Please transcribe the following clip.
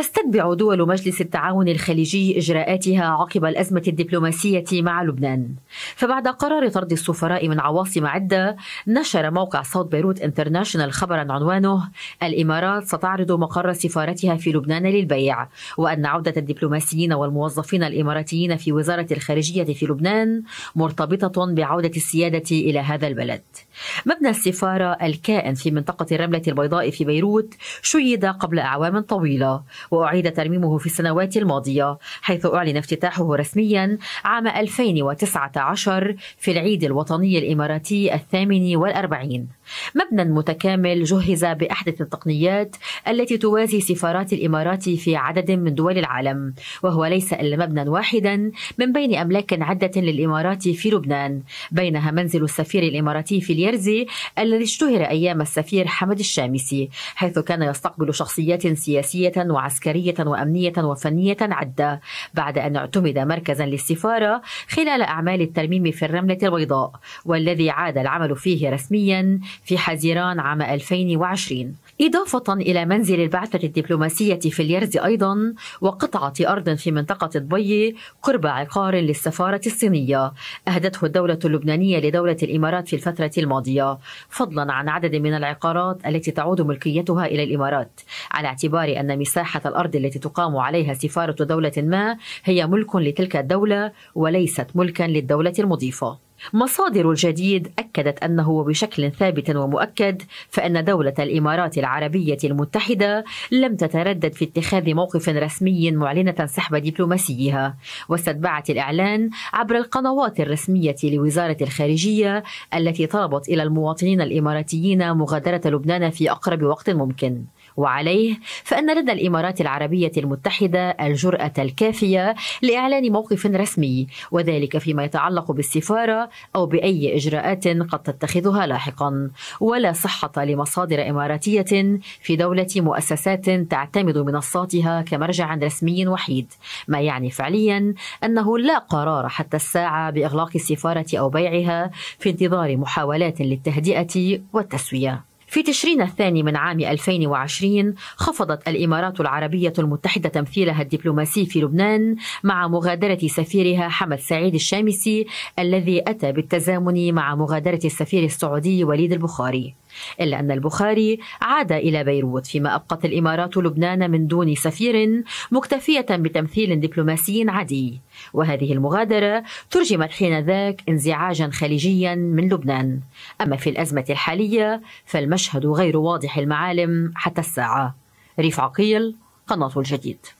تستتبع دول مجلس التعاون الخليجي اجراءاتها عقب الازمه الدبلوماسيه مع لبنان فبعد قرار طرد السفراء من عواصم عده نشر موقع صوت بيروت انترناشونال خبرا عنوانه الامارات ستعرض مقر سفارتها في لبنان للبيع وان عوده الدبلوماسيين والموظفين الاماراتيين في وزاره الخارجيه في لبنان مرتبطه بعوده السياده الى هذا البلد مبنى السفاره الكائن في منطقه الرمله البيضاء في بيروت شيد قبل اعوام طويله وأعيد ترميمه في السنوات الماضية حيث أعلن افتتاحه رسميا عام 2019 في العيد الوطني الإماراتي الثامن والأربعين مبنى متكامل جهز باحدث التقنيات التي توازي سفارات الامارات في عدد من دول العالم وهو ليس الا مبنى واحدا من بين املاك عده للامارات في لبنان بينها منزل السفير الاماراتي في اليرزي الذي اشتهر ايام السفير حمد الشامسي حيث كان يستقبل شخصيات سياسيه وعسكريه وامنيه وفنيه عده بعد ان اعتمد مركزا للسفاره خلال اعمال الترميم في الرمله البيضاء والذي عاد العمل فيه رسميا في حزيران عام 2020 إضافة إلى منزل البعثة الدبلوماسية في اليرز أيضا وقطعة أرض في منطقة الضي قرب عقار للسفارة الصينية أهدته الدولة اللبنانية لدولة الإمارات في الفترة الماضية فضلا عن عدد من العقارات التي تعود ملكيتها إلى الإمارات على اعتبار أن مساحة الأرض التي تقام عليها سفارة دولة ما هي ملك لتلك الدولة وليست ملكا للدولة المضيفة مصادر الجديد أكدت أنه وبشكل ثابت ومؤكد فإن دولة الإمارات العربية المتحدة لم تتردد في اتخاذ موقف رسمي معلنة سحب دبلوماسيها واستتبعت الإعلان عبر القنوات الرسمية لوزارة الخارجية التي طلبت إلى المواطنين الإماراتيين مغادرة لبنان في أقرب وقت ممكن وعليه فان لدى الامارات العربيه المتحده الجراه الكافيه لاعلان موقف رسمي وذلك فيما يتعلق بالسفاره او باي اجراءات قد تتخذها لاحقا ولا صحه لمصادر اماراتيه في دوله مؤسسات تعتمد منصاتها كمرجع رسمي وحيد ما يعني فعليا انه لا قرار حتى الساعه باغلاق السفاره او بيعها في انتظار محاولات للتهدئه والتسويه في تشرين الثاني من عام 2020 خفضت الإمارات العربية المتحدة تمثيلها الدبلوماسي في لبنان مع مغادرة سفيرها حمد سعيد الشامسي الذي أتى بالتزامن مع مغادرة السفير السعودي وليد البخاري إلا أن البخاري عاد إلى بيروت فيما أبقت الإمارات لبنان من دون سفير مكتفية بتمثيل دبلوماسي عادي وهذه المغادرة ترجمت حين ذاك انزعاجا خليجيا من لبنان أما في الأزمة الحالية فالمشهد غير واضح المعالم حتى الساعة ريف عقيل قناة الجديد